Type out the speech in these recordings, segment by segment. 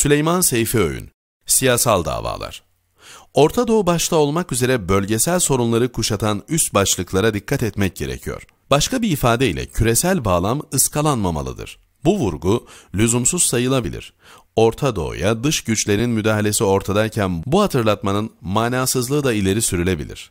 Süleyman Seyfi Öğün, Siyasal Davalar Orta Doğu başta olmak üzere bölgesel sorunları kuşatan üst başlıklara dikkat etmek gerekiyor. Başka bir ifadeyle küresel bağlam ıskalanmamalıdır. Bu vurgu lüzumsuz sayılabilir. Orta Doğu'ya dış güçlerin müdahalesi ortadayken bu hatırlatmanın manasızlığı da ileri sürülebilir.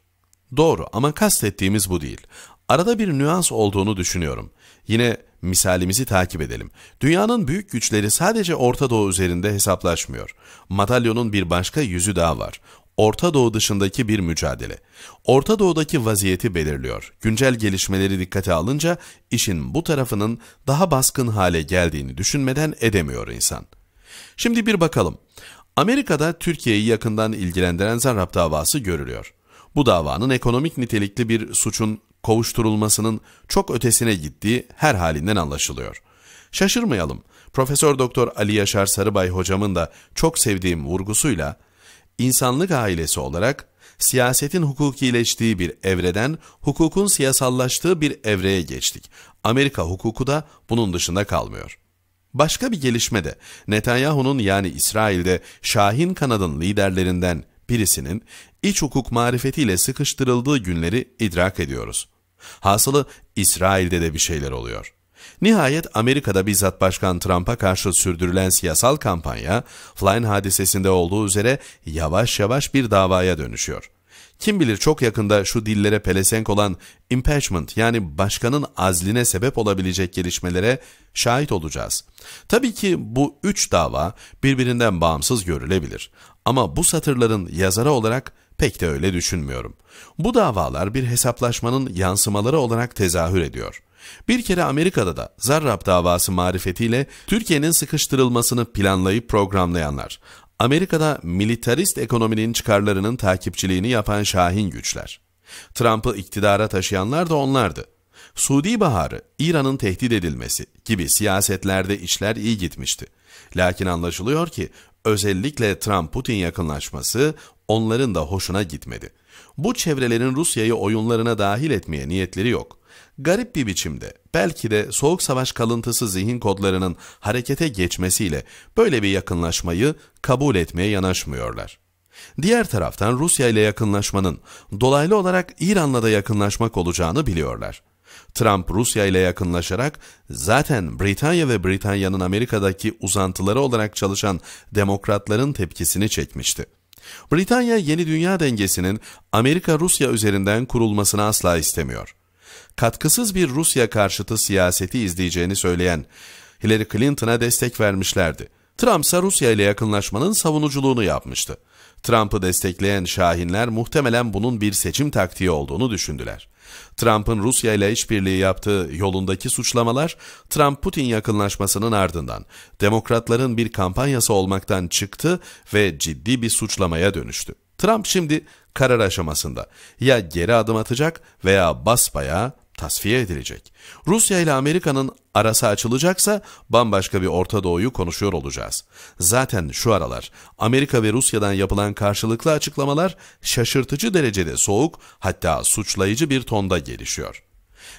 Doğru ama kastettiğimiz bu değil. Arada bir nüans olduğunu düşünüyorum. Yine Misalimizi takip edelim. Dünyanın büyük güçleri sadece Orta Doğu üzerinde hesaplaşmıyor. Madalyonun bir başka yüzü daha var. Orta Doğu dışındaki bir mücadele. Orta Doğu'daki vaziyeti belirliyor. Güncel gelişmeleri dikkate alınca işin bu tarafının daha baskın hale geldiğini düşünmeden edemiyor insan. Şimdi bir bakalım. Amerika'da Türkiye'yi yakından ilgilendiren Zarrab davası görülüyor. Bu davanın ekonomik nitelikli bir suçun Kovuşturulmasının çok ötesine gittiği her halinden anlaşılıyor. Şaşırmayalım. Profesör Doktor Ali Yaşar Sarıbay hocamın da çok sevdiğim vurgusuyla insanlık ailesi olarak siyasetin hukukileştiği bir evreden hukukun siyasallaştığı bir evreye geçtik. Amerika hukuku da bunun dışında kalmıyor. Başka bir gelişme de Netanyahu'nun yani İsrail'de Şahin kanadın liderlerinden birisinin iç hukuk marifetiyle sıkıştırıldığı günleri idrak ediyoruz. Hasılı İsrail'de de bir şeyler oluyor. Nihayet Amerika'da bizzat Başkan Trump'a karşı sürdürülen siyasal kampanya, Flynn hadisesinde olduğu üzere yavaş yavaş bir davaya dönüşüyor. Kim bilir çok yakında şu dillere pelesenk olan impeachment yani başkanın azline sebep olabilecek gelişmelere şahit olacağız. Tabii ki bu üç dava birbirinden bağımsız görülebilir. Ama bu satırların yazarı olarak Pek de öyle düşünmüyorum. Bu davalar bir hesaplaşmanın yansımaları olarak tezahür ediyor. Bir kere Amerika'da da Zarrab davası marifetiyle Türkiye'nin sıkıştırılmasını planlayıp programlayanlar, Amerika'da militarist ekonominin çıkarlarının takipçiliğini yapan şahin güçler. Trump'ı iktidara taşıyanlar da onlardı. Suudi Baharı, İran'ın tehdit edilmesi gibi siyasetlerde işler iyi gitmişti. Lakin anlaşılıyor ki özellikle Trump-Putin yakınlaşması onların da hoşuna gitmedi. Bu çevrelerin Rusya'yı oyunlarına dahil etmeye niyetleri yok. Garip bir biçimde belki de soğuk savaş kalıntısı zihin kodlarının harekete geçmesiyle böyle bir yakınlaşmayı kabul etmeye yanaşmıyorlar. Diğer taraftan Rusya ile yakınlaşmanın dolaylı olarak İran'la da yakınlaşmak olacağını biliyorlar. Trump Rusya ile yakınlaşarak zaten Britanya ve Britanya'nın Amerika'daki uzantıları olarak çalışan demokratların tepkisini çekmişti. Britanya yeni dünya dengesinin Amerika-Rusya üzerinden kurulmasını asla istemiyor. Katkısız bir Rusya karşıtı siyaseti izleyeceğini söyleyen Hillary Clinton'a destek vermişlerdi. Trump ise Rusya ile yakınlaşmanın savunuculuğunu yapmıştı. Trump'ı destekleyen şahinler muhtemelen bunun bir seçim taktiği olduğunu düşündüler. Trump'ın Rusya ile işbirliği yaptığı yolundaki suçlamalar, Trump-Putin yakınlaşmasının ardından demokratların bir kampanyası olmaktan çıktı ve ciddi bir suçlamaya dönüştü. Trump şimdi karar aşamasında ya geri adım atacak veya basbaya tasfiye edilecek. Rusya ile Amerika'nın arası açılacaksa bambaşka bir Orta Doğu'yu konuşuyor olacağız. Zaten şu aralar Amerika ve Rusya'dan yapılan karşılıklı açıklamalar şaşırtıcı derecede soğuk hatta suçlayıcı bir tonda gelişiyor.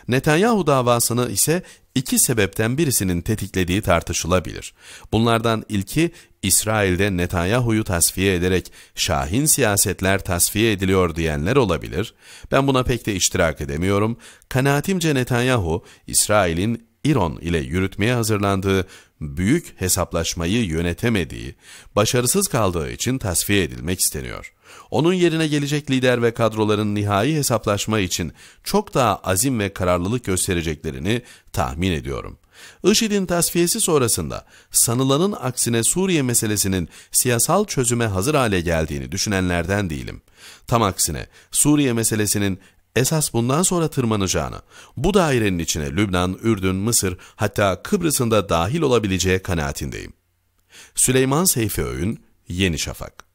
Netanyahu davasını ise iki sebepten birisinin tetiklediği tartışılabilir. Bunlardan ilki İsrail'de Netanyahu'yu tasfiye ederek şahin siyasetler tasfiye ediliyor diyenler olabilir. Ben buna pek de iştirak edemiyorum. Kanaatimce Netanyahu, İsrail'in İron ile yürütmeye hazırlandığı büyük hesaplaşmayı yönetemediği, başarısız kaldığı için tasfiye edilmek isteniyor. Onun yerine gelecek lider ve kadroların nihai hesaplaşma için çok daha azim ve kararlılık göstereceklerini tahmin ediyorum. IŞİD'in tasfiyesi sonrasında sanılanın aksine Suriye meselesinin siyasal çözüme hazır hale geldiğini düşünenlerden değilim. Tam aksine Suriye meselesinin esas bundan sonra tırmanacağını, bu dairenin içine Lübnan, Ürdün, Mısır hatta Kıbrıs'ın da dahil olabileceği kanaatindeyim. Süleyman Seyfi Öğün, Yeni Şafak